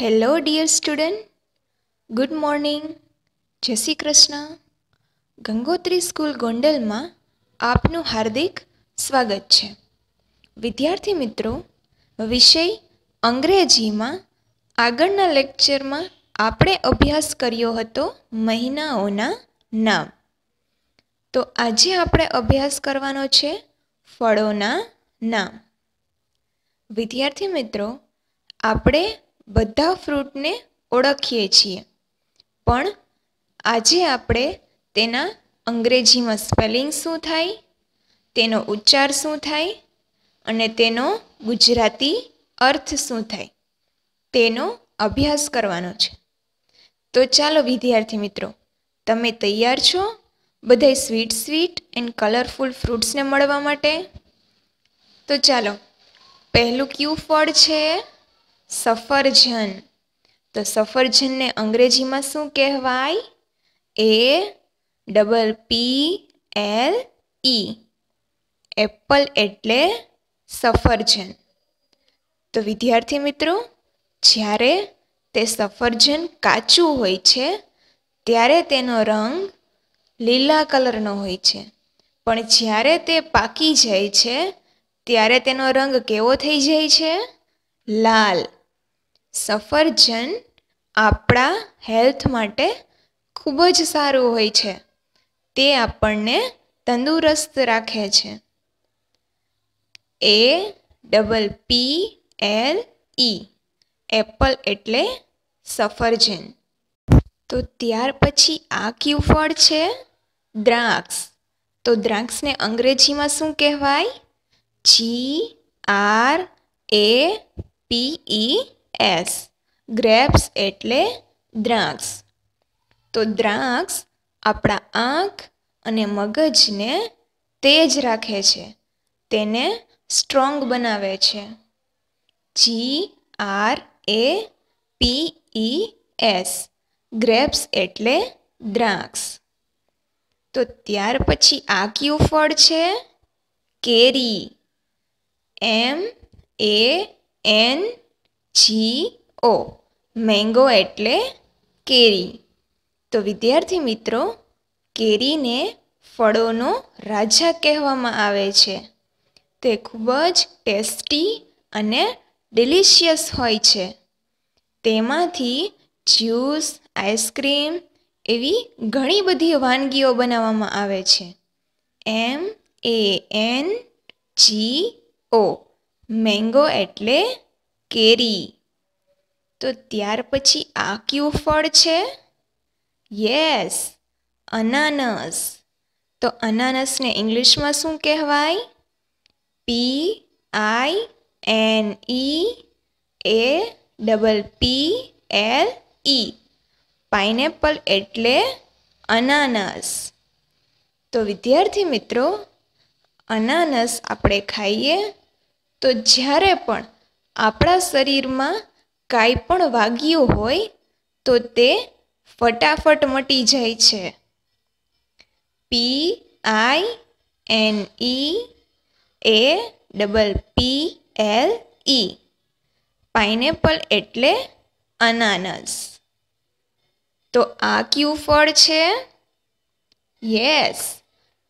hello dear student good morning Jai Shri Krishna Gangotri school ગોંડલમાં આપનું હાર્દિક સ્વાગત છે વિદ્યાર્થી મિત્રો વિષય અંગ્રેજીમાં આગળના લેક્ચરમાં આપણે અભ્યાસ કર્યો હતો મહિનાઓના નામ તો આજે આપણે અભ્યાસ કરવાનો છે ફળોના નામ વિદ્યાર્થી મિત્રો આપણે બધા ફ્રૂટને ઓળખીએ છીએ પણ આજે આપણે તેના અંગ્રેજીમાં સ્પેલિંગ શું થાય તેનો ઉચ્ચાર શું થાય અને તેનો ગુજરાતી અર્થ શું થાય તેનો અભ્યાસ કરવાનો છે તો ચાલો વિદ્યાર્થી મિત્રો તમે તૈયાર છો બધા સ્વીટ સ્વીટ એન્ડ કલરફુલ ફ્રૂટ્સને મળવા માટે તો ચાલો પહેલું કયું ફળ છે સફરજન તો સફરજનને અંગ્રેજીમાં શું કહેવાય A double P L E apple એટલે સફરજન તો વિદ્યાર્થી મિત્રો જ્યારે તે સફરજન કાચું હોય છે ત્યારે તેનો રંગ લીલા કલરનો હોય છે પણ જ્યારે તે પાકી જાય છે ત્યારે તેનો રંગ કેવો થઈ જાય છે લાલ સફરજન આપણા હેલ્થ માટે ખૂબ જ સારું હોય છે તે આપણને તંદુરસ્ત રાખે છે A double P L E apple એટલે સફરજન તો ત્યાર પછી આ કયું ફળ છે દ્રાક્ષ તો દ્રાક્ષને અંગ્રેજીમાં શું કહેવાય G R A P E S grapes એટલે દ્રાક્ષ તો દ્રાક્ષ આપણા આંખ અને મગજને તેજ રાખે છે તેને સ્ટ્રોંગ બનાવે છે G R A P E S grapes એટલે દ્રાક્ષ તો ત્યાર પછી આ કયું ફળ છે કેરી એમ એ એન જી ઓ મેંગો એટલે કેરી તો વિદ્યાર્થી મિત્રો કેરીને ફળોનો રાજા કહેવામાં આવે છે તે ખૂબ જ ટેસ્ટી અને ડિલિશિયસ હોય છે તેમાંથી જ્યુસ આઈસ્ક્રીમ એવી ઘણી બધી વાનગીઓ બનાવવામાં આવે છે એમ એ એન જી ઓ મેંગો એટલે કેરી તો ત્યાર પછી આ કયું ફળ છે યસ અનાનસ તો અનાનસને ઇંગ્લિશમાં શું કહેવાય P I N E A double P L E pineapple એટલે અનાનસ તો વિદ્યાર્થી મિત્રો અનાનસ આપણે ખાઈએ તો જ્યારે પણ આપણા શરીરમાં કાંઈ પણ વાગ્યું હોય તો તે ફટાફટ મટી જાય છે P I N E A double P L E pineapple એટલે અનાનસ તો આ કયું ફળ છે યસ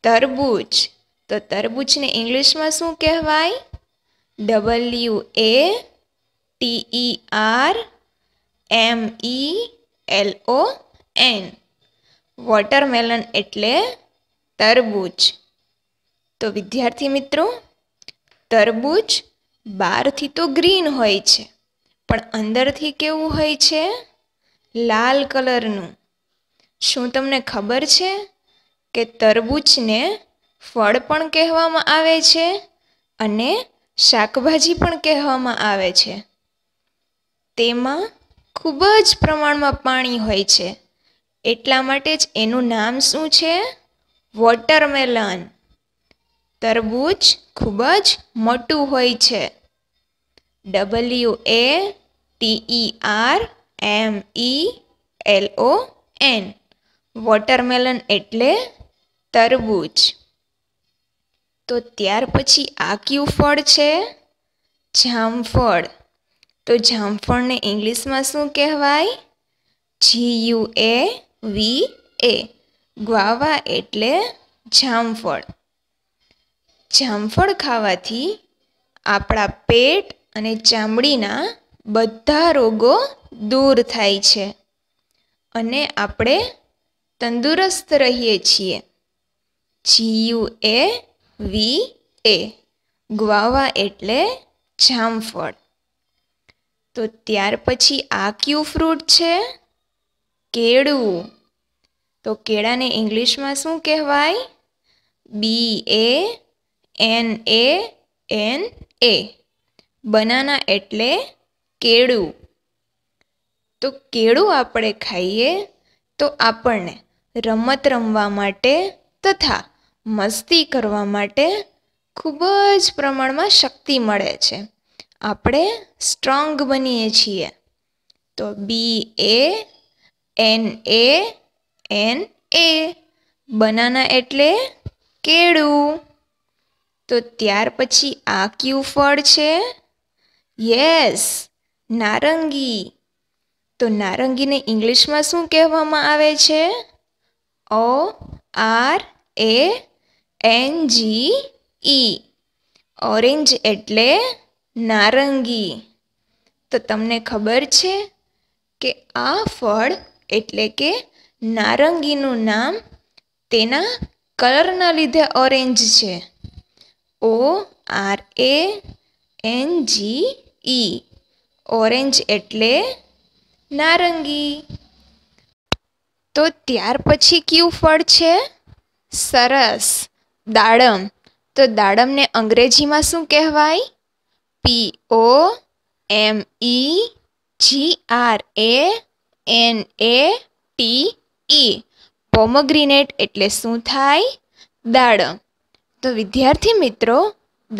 તરબૂચ તો તરબૂચને ઇંગ્લિશમાં શું કહેવાય W A T E R M E L O N watermelon એટલે તરબૂચ તો વિદ્યાર્થી મિત્રો તરબૂચ બહારથી તો ગ્રીન હોય છે પણ અંદરથી કેવું હોય છે લાલ કલરનું શું તમને ખબર છે કે તરબૂચને ફળ પણ કહેવામાં આવે છે અને શાકભાજી પણ કહેવામાં આવે છે તેમાં ખૂબ જ પ્રમાણમાં પાણી હોય છે એટલા માટે જ એનું નામ શું છે વોટરમેલન તરબૂચ ખૂબ જ મોટું હોય છે W A T E R M E L O N watermelon એટલે તરબૂચ તો ત્યાર પછી આ કયું ફળ છે જામફળ તો જામફળને ઇંગ્લિશમાં શું કહેવાય જી યુ એ વી એ ગ્વાવા એટલે જામફળ જામફળ ખાવાથી આપણા પેટ અને ચામડીના બધા રોગો દૂર થાય છે અને આપણે તંદુરસ્ત રહીએ છીએ જી યુ એ વી એ ગ્વાવા એટલે જામફળ તો ત્યાર પછી આ કયું ફ્રૂટ છે કેળું તો કેળાને ઇંગ્લિશમાં શું કહેવાય B A N A N A banana એટલે કેળું તો કેળું આપણે ખાઈએ તો આપણને રમત રમવા માટે તથા મસ્તી કરવા માટે ખૂબ જ પ્રમાણમાં શક્તિ મળે છે આપણે સ્ટ્રોંગ બનીએ છીએ તો B A N A N A banana એટલે કેળું તો ત્યાર પછી આ ક્યુ ફળ છે યસ નારંગી તો નારંગીને ઇંગ્લિશમાં શું કહેવામાં આવે છે O R A N G E orange એટલે નારંગી તો તમને ખબર છે કે આ ફળ એટલે કે નારંગીનું નામ તેના કલરના લીધે ઓરેન્જ છે O R A N G E orange એટલે નારંગી તો ત્યાર પછી કયું ફળ છે સરસ દાડમ તો દાડમને અંગ્રેજીમાં શું કહેવાય P O M E G R A N A T E pomegranate એટલે શું થાય દાડમ તો વિદ્યાર્થી મિત્રો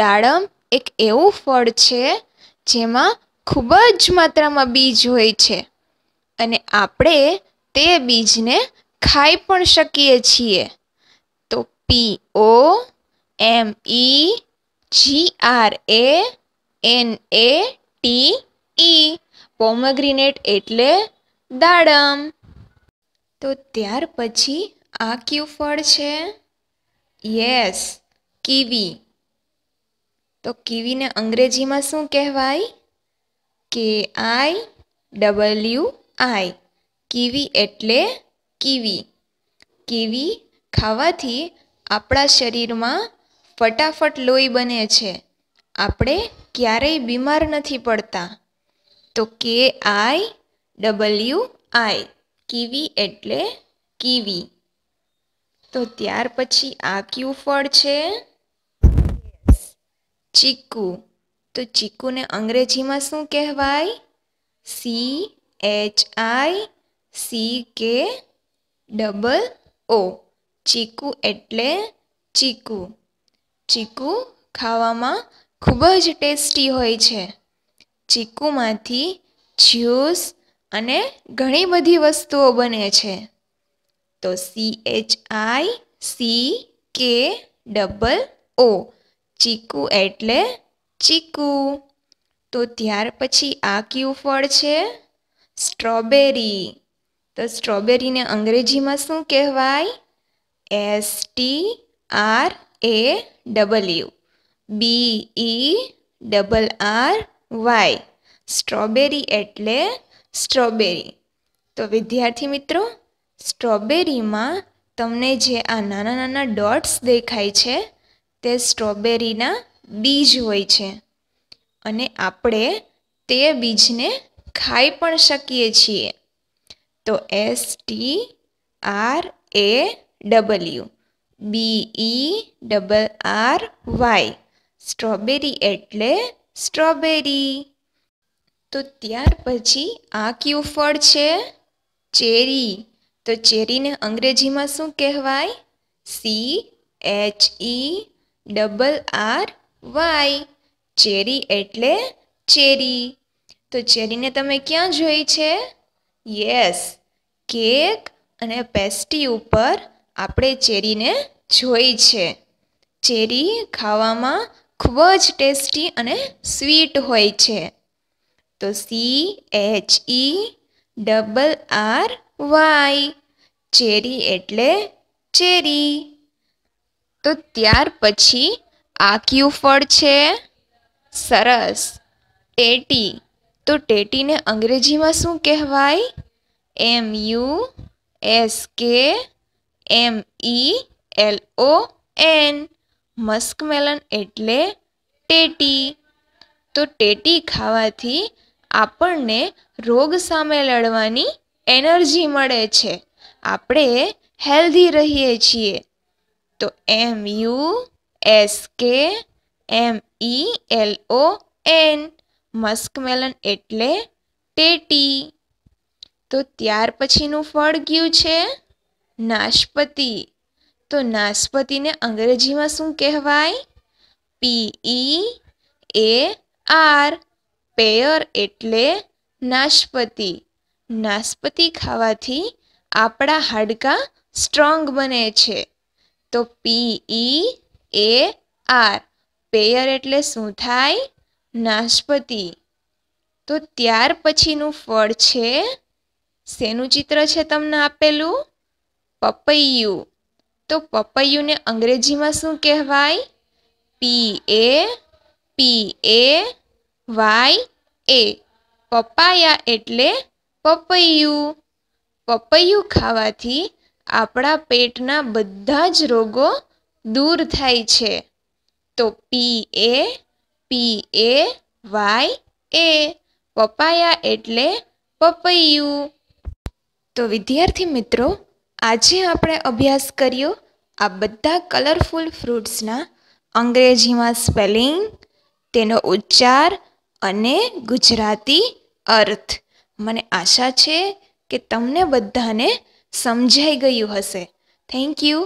દાડમ એક એવું ફળ છે જેમાં ખૂબ જ માત્રામાં બીજ હોય છે અને આપણે તે બીજને ખાઈ પણ શકીએ છીએ P O M E G R A N A T E pomegranate એટલે દાડમ તો ત્યાર પછી આ કયું ફળ છે યસ કીવી તો કીવીને અંગ્રેજીમાં શું કહેવાય કે આઈ ડબલ્યુ આઈ કીવી એટલે કીવી કીવી ખાવાથી આપણા શરીરમાં ફટાફટ લોહી બને છે આપણે ક્યારેય બીમાર નથી પડતા તો કે આઈ ડબલ્યુ આઈ કીવી એટલે કીવી તો ત્યાર પછી આ કયું ફળ છે ચીકુ તો ચીકુને અંગ્રેજીમાં શું કહેવાય C H I C K double O chikoo એટલે ચીકુ ચીકુ ખાવામાં ખૂબ જ ટેસ્ટી હોય છે ચીકુમાંથી જ્યુસ અને ઘણી બધી વસ્તુઓ બને છે તો C H I C K double O chikoo એટલે ચીકુ તો ત્યાર પછી આ કયું ફળ છે સ્ટ્રોબેરી તો સ્ટ્રોબેરીને અંગ્રેજીમાં શું કહેવાય S T R A W B E double R Y strawberry એટલે સ્ટ્રોબેરી તો વિદ્યાર્થી મિત્રો સ્ટ્રોબેરીમાં તમને જે આ નાના નાના ડોટ્સ દેખાય છે તે સ્ટ્રોબેરીના બીજ હોય છે અને આપણે તે બીજને ખાઈ પણ શકીએ છીએ તો S T R A W B E double R Y strawberry એટલે સ્ટ્રોબેરી તો ત્યાર પછી આ કયું ફળ છે ચેરી તો ચેરીને અંગ્રેજીમાં શું કહેવાય C H E double R Y cherry એટલે ચેરી તો ચેરીને તમે ક્યાં જોઈ છે યસ કેક અને પેસ્ટી ઉપર આપણે ચેરીને જોઈ છે ચેરી ખાવામાં ખૂબ જ ટેસ્ટી અને સ્વીટ હોય છે તો C H E double R Y cherry એટલે ચેરી તો ત્યાર પછી આ કયું ફળ છે સરસ ટેટી તો ટેટીને અંગ્રેજીમાં શું કહેવાય એમ યુ એસ કે એમ ઇ એલ ઓ એન મસ્કમેલન એટલે ટેટી તો ટેટી ખાવાથી આપણને રોગ સામે લડવાની એનર્જી મળે છે આપણે હેલ્ધી રહીએ છીએ તો એમ યુ એસ કે એમ ઈ એલ ઓ એન મસ્કમેલન એટલે ટેટી તો ત્યાર પછીનું ફળ ગયું છે નાશપતિ તો નાશપતિને અંગ્રેજીમાં શું કહેવાય પીઈ એ આર પેયર એટલે નાશપતિ નાશપતિ ખાવાથી આપણા હાડકાં સ્ટ્રોંગ બને છે તો પીઈ એ આર પેયર એટલે શું થાય નાશપતિ તો ત્યાર પછીનું ફળ છે શેનું ચિત્ર છે તમને આપેલું પપૈયું તો પપૈયુંને અંગ્રેજીમાં શું કહેવાય પી એ પી એ વાય એ પપાયા એટલે પપૈયું પપૈયું ખાવાથી આપણા પેટના બધા જ રોગો દૂર થાય છે તો પી એ પી એ વાય એ પપાયા એટલે પપૈયું તો વિદ્યાર્થી મિત્રો આજે આપણે અભ્યાસ કર્યો આ બધા કલરફુલ ફ્રૂટ્સના અંગ્રેજીમાં સ્પેલિંગ તેનો ઉચ્ચાર અને ગુજરાતી અર્થ મને આશા છે કે તમને બધાને સમજાઈ ગયું હશે થેન્ક યુ